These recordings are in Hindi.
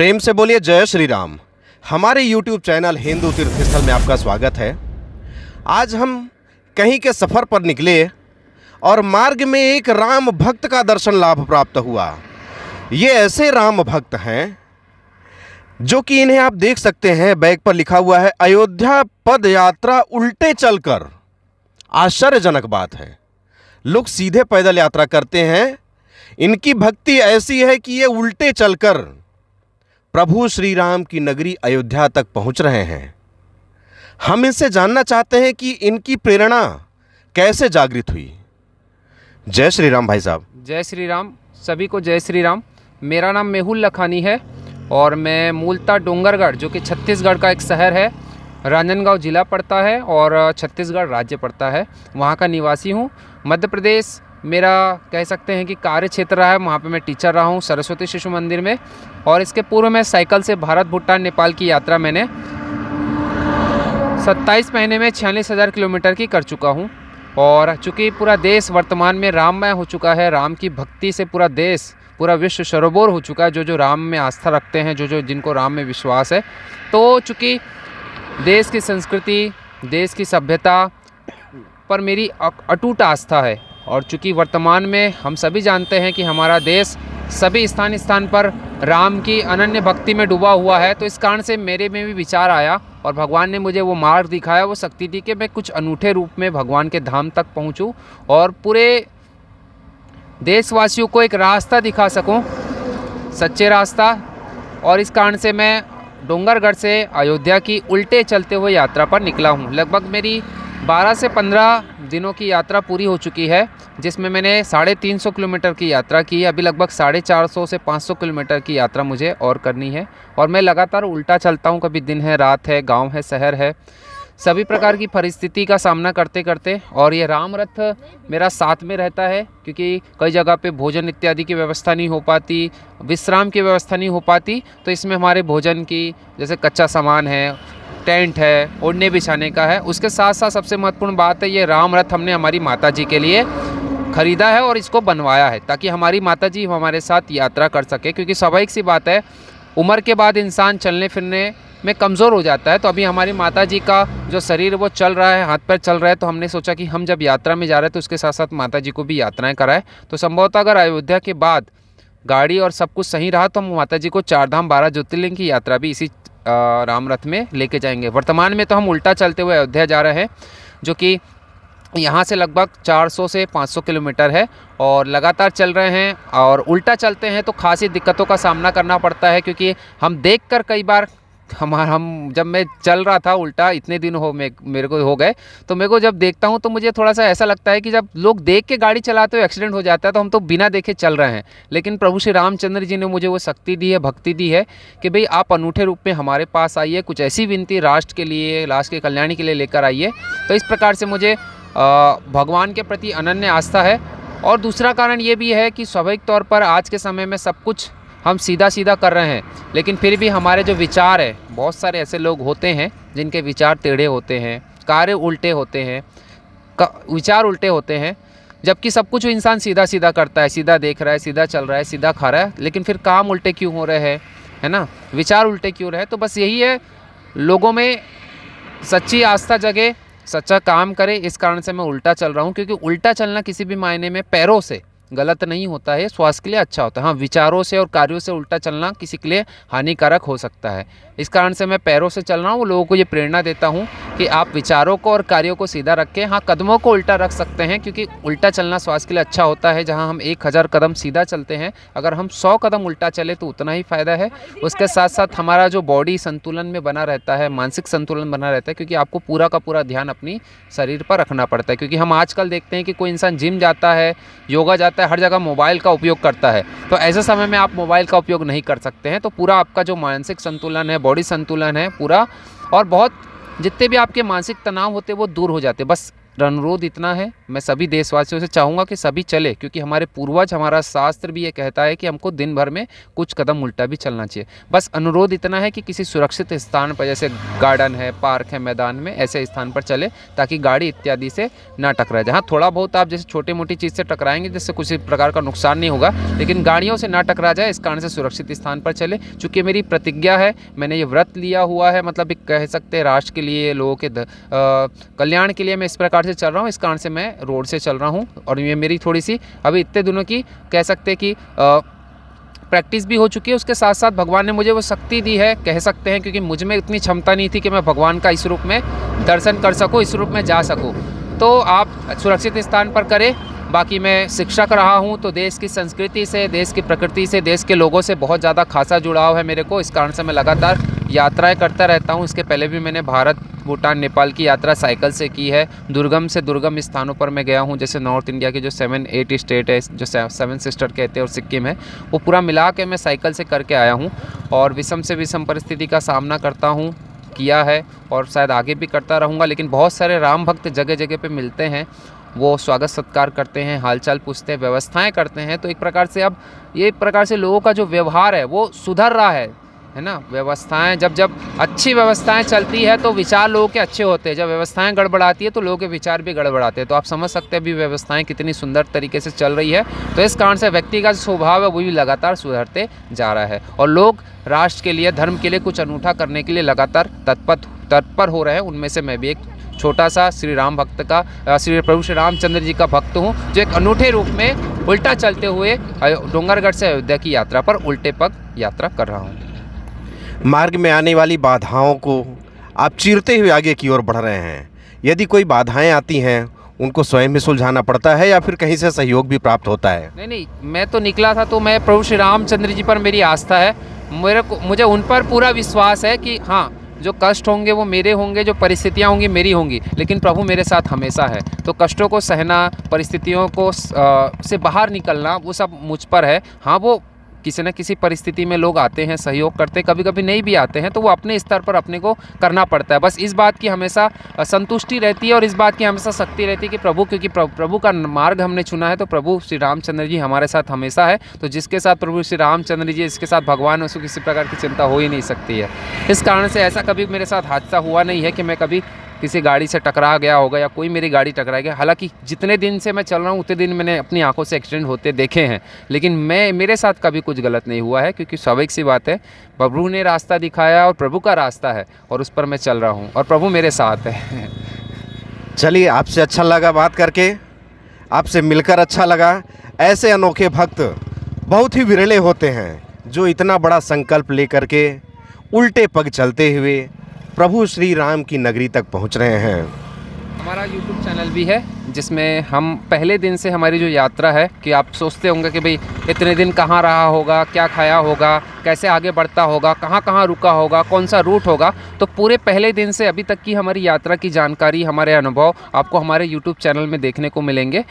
प्रेम से बोलिए जय श्री राम हमारे YouTube चैनल हिंदू तीर्थस्थल में आपका स्वागत है आज हम कहीं के सफ़र पर निकले और मार्ग में एक राम भक्त का दर्शन लाभ प्राप्त हुआ ये ऐसे राम भक्त हैं जो कि इन्हें आप देख सकते हैं बैग पर लिखा हुआ है अयोध्या पद यात्रा उल्टे चलकर आश्चर्यजनक बात है लोग सीधे पैदल यात्रा करते हैं इनकी भक्ति ऐसी है कि ये उल्टे चलकर प्रभु श्री राम की नगरी अयोध्या तक पहुंच रहे हैं हम इनसे जानना चाहते हैं कि इनकी प्रेरणा कैसे जागृत हुई जय श्री राम भाई साहब जय श्री राम सभी को जय श्री राम मेरा नाम मेहुल लखानी है और मैं मूलता डोंगरगढ़ जो कि छत्तीसगढ़ का एक शहर है राजनांदगांव जिला पड़ता है और छत्तीसगढ़ राज्य पड़ता है वहाँ का निवासी हूँ मध्य प्रदेश मेरा कह सकते हैं कि कार्य क्षेत्र रहा है वहाँ पे मैं टीचर रहा हूँ सरस्वती शिशु मंदिर में और इसके पूर्व मैं साइकिल से भारत भूटान नेपाल की यात्रा मैंने सत्ताईस महीने में छियालीस हज़ार किलोमीटर की कर चुका हूँ और चूँकि पूरा देश वर्तमान में राममय हो चुका है राम की भक्ति से पूरा देश पूरा विश्व सरोबोर हो चुका है जो जो राम में आस्था रखते हैं जो जो जिनको राम में विश्वास है तो चूँकि देश की संस्कृति देश की सभ्यता पर मेरी अटूट आस्था है और चूँकि वर्तमान में हम सभी जानते हैं कि हमारा देश सभी स्थान स्थान पर राम की अनन्य भक्ति में डूबा हुआ है तो इस कारण से मेरे में भी विचार आया और भगवान ने मुझे वो मार्ग दिखाया वो शक्ति दी कि मैं कुछ अनूठे रूप में भगवान के धाम तक पहुँचूँ और पूरे देशवासियों को एक रास्ता दिखा सकूँ सच्चे रास्ता और इस कारण से मैं डोंगरगढ़ से अयोध्या की उल्टे चलते हुए यात्रा पर निकला हूँ लगभग मेरी 12 से 15 दिनों की यात्रा पूरी हो चुकी है जिसमें मैंने साढ़े तीन सौ किलोमीटर की यात्रा की अभी लगभग साढ़े चार सौ से पाँच सौ किलोमीटर की यात्रा मुझे और करनी है और मैं लगातार उल्टा चलता हूँ कभी दिन है रात है गांव है शहर है सभी प्रकार की परिस्थिति का सामना करते करते और ये राम रथ मेरा साथ में रहता है क्योंकि कई जगह पे भोजन इत्यादि की व्यवस्था नहीं हो पाती विश्राम की व्यवस्था नहीं हो पाती तो इसमें हमारे भोजन की जैसे कच्चा सामान है टेंट है ओढ़ने बिछाने का है उसके साथ साथ सबसे महत्वपूर्ण बात है ये राम रथ हमने हमारी माता जी के लिए ख़रीदा है और इसको बनवाया है ताकि हमारी माता जी हमारे साथ यात्रा कर सके क्योंकि स्वाभाविक सी बात है उम्र के बाद इंसान चलने फिरने में कमज़ोर हो जाता है तो अभी हमारी माता जी का जो शरीर वो चल रहा है हाथ पैर चल रहा है तो हमने सोचा कि हम जब यात्रा में जा रहे हैं तो उसके साथ साथ माता जी को भी यात्राएं कराएं तो संभवतः अगर अयोध्या के बाद गाड़ी और सब कुछ सही रहा तो हम माता जी को चारधाम बारह ज्योतिर्लिंग की यात्रा भी इसी राम रथ में लेके जाएंगे वर्तमान में तो हम उल्टा चलते हुए अयोध्या जा रहे हैं जो कि यहाँ से लगभग 400 से 500 किलोमीटर है और लगातार चल रहे हैं और उल्टा चलते हैं तो खासी दिक्कतों का सामना करना पड़ता है क्योंकि हम देखकर कई बार हमारा हम जब मैं चल रहा था उल्टा इतने दिन हो मे, मेरे को हो गए तो मेरे को जब देखता हूँ तो मुझे थोड़ा सा ऐसा लगता है कि जब लोग देख के गाड़ी चलाते हो एक्सीडेंट हो जाता है तो हम तो बिना देखे चल रहे हैं लेकिन प्रभु श्री रामचंद्र जी ने मुझे वो शक्ति दी है भक्ति दी है कि भाई आप अनूठे रूप में हमारे पास आइए कुछ ऐसी विनती राष्ट्र के लिए राष्ट्र के कल्याण के लिए लेकर आइए तो इस प्रकार से मुझे भगवान के प्रति अनन्य आस्था है और दूसरा कारण ये भी है कि स्वाभाविक तौर पर आज के समय में सब कुछ हम सीधा सीधा कर रहे हैं लेकिन फिर भी हमारे जो विचार है बहुत सारे ऐसे लोग होते हैं जिनके विचार टेढ़े होते हैं कार्य उल्टे होते हैं विचार उल्टे होते हैं जबकि सब कुछ इंसान सीधा सीधा करता है सीधा देख रहा है सीधा चल रहा है सीधा खा रहा है लेकिन फिर काम उल्टे क्यों हो रहे हैं है ना विचार उल्टे क्यों रहे तो बस यही है लोगों में सच्ची आस्था जगे सच्चा काम करे इस कारण से मैं उल्टा चल रहा हूँ क्योंकि उल्टा चलना किसी भी मायने में पैरों से गलत नहीं होता है स्वास्थ्य के लिए अच्छा होता है हाँ विचारों से और कार्यों से उल्टा चलना किसी के लिए हानिकारक हो सकता है इस कारण से मैं पैरों से चल रहा हूँ लोगों को ये प्रेरणा देता हूँ कि आप विचारों को और कार्यों को सीधा रखें हाँ कदमों को उल्टा रख सकते हैं क्योंकि उल्टा चलना स्वास्थ्य के लिए अच्छा होता है जहाँ हम एक हज़ार कदम सीधा चलते हैं अगर हम सौ कदम उल्टा चले तो उतना ही फ़ायदा है उसके साथ साथ हमारा जो बॉडी संतुलन में बना रहता है मानसिक संतुलन बना रहता है क्योंकि आपको पूरा का पूरा ध्यान अपनी शरीर पर रखना पड़ता है क्योंकि हम आजकल देखते हैं कि कोई इंसान जिम जाता है योगा जाता करता है हर जगह मोबाइल का उपयोग करता है तो ऐसे समय में आप मोबाइल का उपयोग नहीं कर सकते हैं तो पूरा आपका जो मानसिक संतुलन है बॉडी संतुलन है पूरा और बहुत जितने भी आपके मानसिक तनाव होते हैं वो दूर हो जाते बस अनुरोध इतना है मैं सभी देशवासियों से चाहूँगा कि सभी चले क्योंकि हमारे पूर्वज हमारा शास्त्र भी ये कहता है कि हमको दिन भर में कुछ कदम उल्टा भी चलना चाहिए बस अनुरोध इतना है कि किसी सुरक्षित स्थान पर जैसे गार्डन है पार्क है मैदान में ऐसे स्थान पर चले ताकि गाड़ी इत्यादि से ना टकराए जहाँ थोड़ा बहुत आप जैसे छोटी मोटी चीज़ से टकराएंगे जिससे किसी प्रकार का नुकसान नहीं होगा लेकिन गाड़ियों से ना टकरा जाए इस कारण से सुरक्षित स्थान पर चले चूँकि मेरी प्रतिज्ञा है मैंने ये व्रत लिया हुआ है मतलब कह सकते हैं राष्ट्र के लिए लोगों के कल्याण के लिए मैं इस प्रकार से से चल रहा हूँ इस कारण से मैं रोड से चल रहा हूँ और ये मेरी थोड़ी सी अभी इतने दिनों की कह सकते कि प्रैक्टिस भी हो चुकी है उसके साथ साथ भगवान ने मुझे वो शक्ति दी है कह सकते हैं क्योंकि मुझ में इतनी क्षमता नहीं थी कि मैं भगवान का इस रूप में दर्शन कर सकूँ इस रूप में जा सकूँ तो आप सुरक्षित स्थान पर करें बाकी मैं शिक्षक रहा हूँ तो देश की संस्कृति से देश की प्रकृति से देश के लोगों से बहुत ज़्यादा खासा जुड़ाव है मेरे को इस कारण से मैं लगातार यात्राएं करता रहता हूँ इसके पहले भी मैंने भारत भूटान नेपाल की यात्रा साइकिल से की है दुर्गम से दुर्गम स्थानों पर मैं गया हूँ जैसे नॉर्थ इंडिया के जो सेवन एट स्टेट है जो सेवन सिस्टर कहते हैं और सिक्किम है वो पूरा मिला के मैं साइकिल से करके आया हूँ और विषम से विषम परिस्थिति का सामना करता हूँ किया है और शायद आगे भी करता रहूँगा लेकिन बहुत सारे राम भक्त जगह जगह पर मिलते हैं वो स्वागत सत्कार करते हैं हालचाल पूछते हैं व्यवस्थाएं करते हैं तो एक प्रकार से अब ये एक प्रकार से लोगों का जो व्यवहार है वो सुधर रहा है है ना व्यवस्थाएं जब जब अच्छी व्यवस्थाएं चलती है तो विचार लोगों के अच्छे होते हैं जब व्यवस्थाएं गड़बड़ाती है तो लोगों के विचार भी गड़बड़ाते हैं तो आप समझ सकते हैं अभी व्यवस्थाएं कितनी सुंदर तरीके से चल रही है तो इस कारण से व्यक्ति का स्वभाव है वो भी लगातार सुधरते जा रहा है और लोग राष्ट्र के लिए धर्म के लिए कुछ अनूठा करने के लिए लगातार तत्पर तत्पर हो रहे हैं उनमें से मैं भी एक छोटा सा श्री राम भक्त का श्री प्रभु श्री रामचंद्र जी का भक्त हूँ जो एक अनूठे रूप में उल्टा चलते हुए डोंगरगढ़ से अयोध्या की यात्रा पर उल्टे पग यात्रा कर रहा हूँ मार्ग में आने वाली बाधाओं को आप चीरते हुए आगे की ओर बढ़ रहे हैं यदि कोई बाधाएं आती हैं उनको स्वयं ही सुलझाना पड़ता है या फिर कहीं से सहयोग भी प्राप्त होता है नहीं नहीं मैं तो निकला था तो मैं प्रभु श्री रामचंद्र जी पर मेरी आस्था है मेरे को मुझे उन पर पूरा विश्वास है कि हाँ जो कष्ट होंगे वो मेरे होंगे जो परिस्थितियाँ होंगी मेरी होंगी लेकिन प्रभु मेरे साथ हमेशा है तो कष्टों को सहना परिस्थितियों को आ, से बाहर निकलना वो सब मुझ पर है हाँ वो किसी न किसी परिस्थिति में लोग आते हैं सहयोग करते हैं कभी कभी नहीं भी आते हैं तो वो अपने स्तर पर अपने को करना पड़ता है बस इस बात की हमेशा संतुष्टि रहती है और इस बात की हमेशा शक्ति रहती है कि प्रभु क्योंकि प्रभु का मार्ग हमने चुना है तो प्रभु श्री रामचंद्र जी हमारे साथ हमेशा है तो जिसके साथ प्रभु श्री रामचंद्र जी इसके साथ भगवान उसको किसी प्रकार की चिंता हो ही नहीं सकती है इस कारण से ऐसा कभी मेरे साथ हादसा हुआ नहीं है कि मैं कभी किसी गाड़ी से टकरा गया होगा या कोई मेरी गाड़ी टकरा गया हालांकि जितने दिन से मैं चल रहा हूँ उतने दिन मैंने अपनी आंखों से एक्सीडेंट होते देखे हैं लेकिन मैं मेरे साथ कभी कुछ गलत नहीं हुआ है क्योंकि स्वाभाविक सी बात है प्रभु ने रास्ता दिखाया और प्रभु का रास्ता है और उस पर मैं चल रहा हूँ और प्रभु मेरे साथ है चलिए आपसे अच्छा लगा बात करके आपसे मिलकर अच्छा लगा ऐसे अनोखे भक्त बहुत ही विरले होते हैं जो इतना बड़ा संकल्प लेकर के उल्टे पग चलते हुए प्रभु श्री राम की नगरी तक पहुंच रहे हैं हमारा YouTube चैनल भी है जिसमें हम पहले दिन से हमारी जो यात्रा है कि आप सोचते होंगे कि भाई इतने दिन कहाँ रहा होगा क्या खाया होगा कैसे आगे बढ़ता होगा कहाँ कहाँ रुका होगा कौन सा रूट होगा तो पूरे पहले दिन से अभी तक की हमारी यात्रा की जानकारी हमारे अनुभव आपको हमारे यूट्यूब चैनल में देखने को मिलेंगे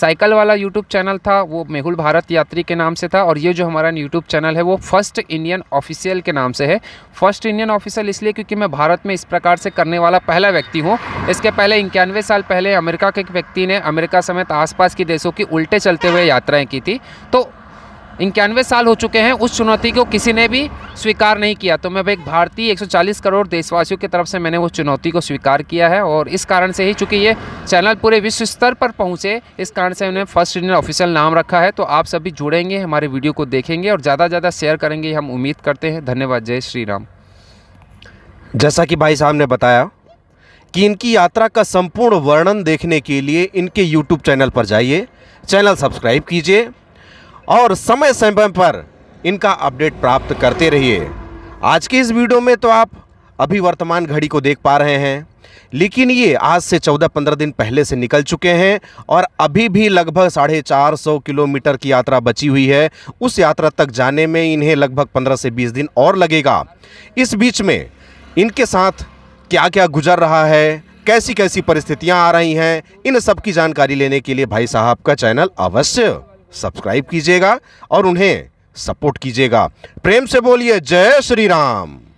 साइकिल वाला यूट्यूब चैनल था वो मेहुल भारत यात्री के नाम से था और ये जो हमारा यूट्यूब चैनल है वो फर्स्ट इंडियन ऑफिशियल के नाम से है फर्स्ट इंडियन ऑफिशियल इसलिए क्योंकि मैं भारत में इस प्रकार से करने वाला पहला व्यक्ति हूँ इसके पहले इक्यानवे साल पहले अमेरिका के एक व्यक्ति ने अमेरिका समेत आसपास के देशों की उल्टे चलते हुए यात्राएँ की थी तो इक्यानवे साल हो चुके हैं उस चुनौती को किसी ने भी स्वीकार नहीं किया तो मैं एक भारतीय 140 करोड़ देशवासियों की तरफ से मैंने उस चुनौती को स्वीकार किया है और इस कारण से ही चूँकि ये चैनल पूरे विश्व स्तर पर पहुँचे इस कारण से उन्हें फर्स्ट इंडियन ऑफिशियल नाम रखा है तो आप सभी जुड़ेंगे हमारे वीडियो को देखेंगे और ज़्यादा से ज़्यादा शेयर करेंगे हम उम्मीद करते हैं धन्यवाद जय श्री राम जैसा कि भाई साहब ने बताया कि इनकी यात्रा का संपूर्ण वर्णन देखने के लिए इनके यूट्यूब चैनल पर जाइए चैनल सब्सक्राइब कीजिए और समय समय पर इनका अपडेट प्राप्त करते रहिए आज के इस वीडियो में तो आप अभी वर्तमान घड़ी को देख पा रहे हैं लेकिन ये आज से 14-15 दिन पहले से निकल चुके हैं और अभी भी लगभग साढ़े चार सौ किलोमीटर की यात्रा बची हुई है उस यात्रा तक जाने में इन्हें लगभग 15 से 20 दिन और लगेगा इस बीच में इनके साथ क्या क्या गुजर रहा है कैसी कैसी परिस्थितियां आ रही हैं इन सब की जानकारी लेने के लिए भाई साहब का चैनल अवश्य सब्सक्राइब कीजिएगा और उन्हें सपोर्ट कीजिएगा प्रेम से बोलिए जय श्री राम